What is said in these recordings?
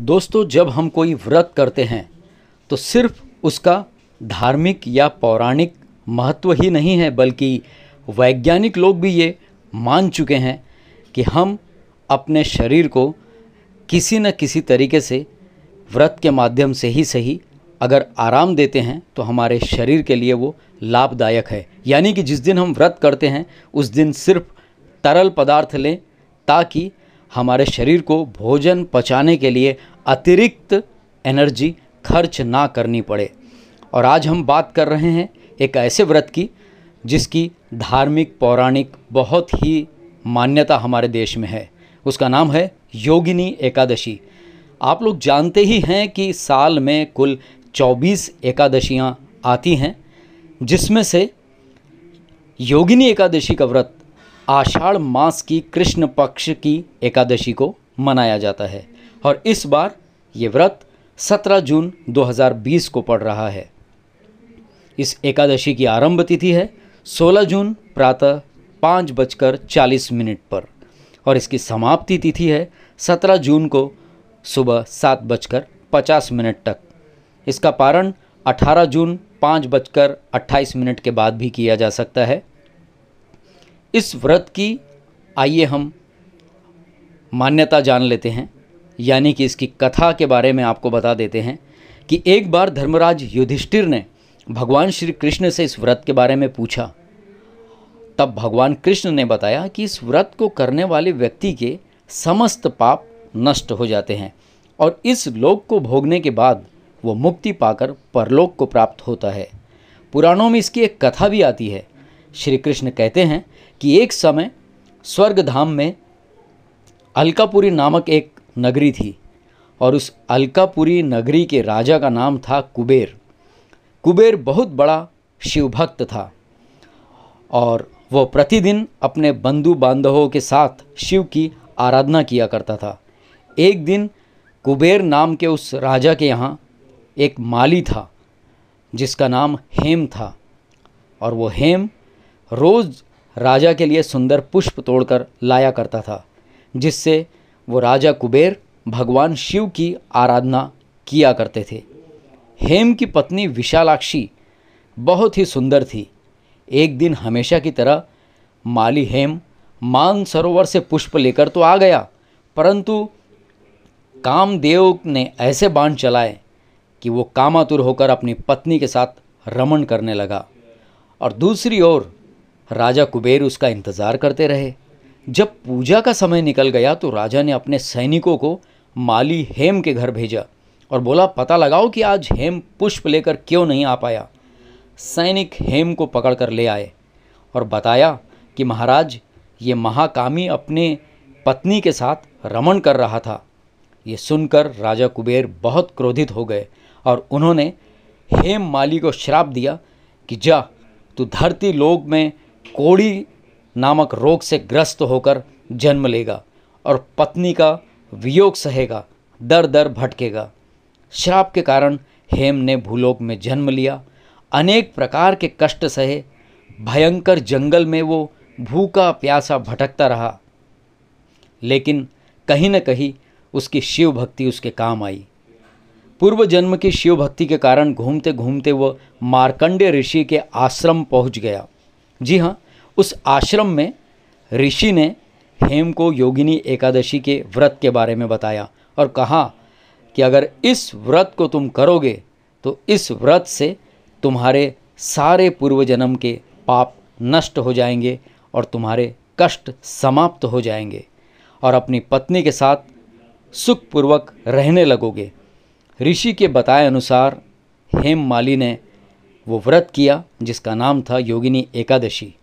दोस्तों जब हम कोई व्रत करते हैं तो सिर्फ उसका धार्मिक या पौराणिक महत्व ही नहीं है बल्कि वैज्ञानिक लोग भी ये मान चुके हैं कि हम अपने शरीर को किसी न किसी तरीके से व्रत के माध्यम से ही सही अगर आराम देते हैं तो हमारे शरीर के लिए वो लाभदायक है यानी कि जिस दिन हम व्रत करते हैं उस दिन सिर्फ तरल पदार्थ लें ताकि हमारे शरीर को भोजन पचाने के लिए अतिरिक्त एनर्जी खर्च ना करनी पड़े और आज हम बात कर रहे हैं एक ऐसे व्रत की जिसकी धार्मिक पौराणिक बहुत ही मान्यता हमारे देश में है उसका नाम है योगिनी एकादशी आप लोग जानते ही हैं कि साल में कुल 24 एकादशियाँ आती हैं जिसमें से योगिनी एकादशी का व्रत आषाढ़ मास की कृष्ण पक्ष की एकादशी को मनाया जाता है और इस बार ये व्रत 17 जून 2020 को पड़ रहा है इस एकादशी की आरंभ तिथि है 16 जून प्रातः पाँच बजकर चालीस मिनट पर और इसकी समाप्ति तिथि है 17 जून को सुबह सात बजकर पचास मिनट तक इसका पारण 18 जून पाँच बजकर अट्ठाईस मिनट के बाद भी किया जा सकता है इस व्रत की आइए हम मान्यता जान लेते हैं यानी कि इसकी कथा के बारे में आपको बता देते हैं कि एक बार धर्मराज युधिष्ठिर ने भगवान श्री कृष्ण से इस व्रत के बारे में पूछा तब भगवान कृष्ण ने बताया कि इस व्रत को करने वाले व्यक्ति के समस्त पाप नष्ट हो जाते हैं और इस लोक को भोगने के बाद वो मुक्ति पाकर परलोक को प्राप्त होता है पुराणों में इसकी एक कथा भी आती है श्री कृष्ण कहते हैं कि एक समय स्वर्ग धाम में अलकापुरी नामक एक नगरी थी और उस अलकापुरी नगरी के राजा का नाम था कुबेर कुबेर बहुत बड़ा शिवभक्त था और वह प्रतिदिन अपने बंधु बांधवों के साथ शिव की आराधना किया करता था एक दिन कुबेर नाम के उस राजा के यहाँ एक माली था जिसका नाम हेम था और वो हेम रोज़ राजा के लिए सुंदर पुष्प तोड़कर लाया करता था जिससे वो राजा कुबेर भगवान शिव की आराधना किया करते थे हेम की पत्नी विशालाक्षी बहुत ही सुंदर थी एक दिन हमेशा की तरह माली हेम मान सरोवर से पुष्प लेकर तो आ गया परंतु कामदेव ने ऐसे बाण चलाए कि वो कामातुर होकर अपनी पत्नी के साथ रमन करने लगा और दूसरी ओर राजा कुबेर उसका इंतज़ार करते रहे जब पूजा का समय निकल गया तो राजा ने अपने सैनिकों को माली हेम के घर भेजा और बोला पता लगाओ कि आज हेम पुष्प लेकर क्यों नहीं आ पाया सैनिक हेम को पकड़ कर ले आए और बताया कि महाराज ये महाकामी अपने पत्नी के साथ रमन कर रहा था ये सुनकर राजा कुबेर बहुत क्रोधित हो गए और उन्होंने हेम माली को श्राप दिया कि जा तू धरती लोक में कोड़ी नामक रोग से ग्रस्त होकर जन्म लेगा और पत्नी का वियोग सहेगा दर दर भटकेगा श्राप के कारण हेम ने भूलोक में जन्म लिया अनेक प्रकार के कष्ट सहे भयंकर जंगल में वो भूखा प्यासा भटकता रहा लेकिन कहीं न कहीं उसकी शिव भक्ति उसके काम आई पूर्व जन्म की शिव भक्ति के कारण घूमते घूमते वह मार्कंडे ऋषि के आश्रम पहुंच गया जी हाँ उस आश्रम में ऋषि ने हेम को योगिनी एकादशी के व्रत के बारे में बताया और कहा कि अगर इस व्रत को तुम करोगे तो इस व्रत से तुम्हारे सारे पूर्व जन्म के पाप नष्ट हो जाएंगे और तुम्हारे कष्ट समाप्त हो जाएंगे और अपनी पत्नी के साथ सुखपूर्वक रहने लगोगे ऋषि के बताए अनुसार हेम माली ने वो व्रत किया जिसका नाम था योगिनी एकादशी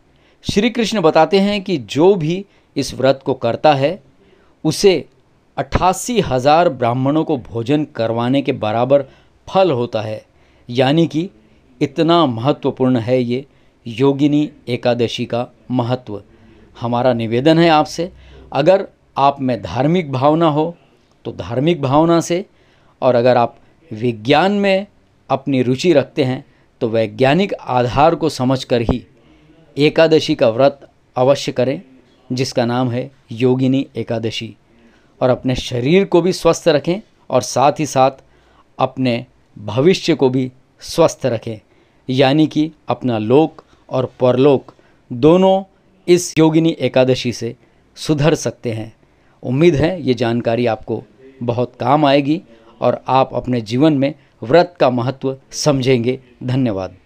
श्री कृष्ण बताते हैं कि जो भी इस व्रत को करता है उसे अट्ठासी हज़ार ब्राह्मणों को भोजन करवाने के बराबर फल होता है यानी कि इतना महत्वपूर्ण है ये योगिनी एकादशी का महत्व हमारा निवेदन है आपसे अगर आप में धार्मिक भावना हो तो धार्मिक भावना से और अगर आप विज्ञान में अपनी रुचि रखते हैं तो वैज्ञानिक आधार को समझकर ही एकादशी का व्रत अवश्य करें जिसका नाम है योगिनी एकादशी और अपने शरीर को भी स्वस्थ रखें और साथ ही साथ अपने भविष्य को भी स्वस्थ रखें यानी कि अपना लोक और परलोक दोनों इस योगिनी एकादशी से सुधर सकते हैं उम्मीद है ये जानकारी आपको बहुत काम आएगी और आप अपने जीवन में व्रत का महत्व समझेंगे धन्यवाद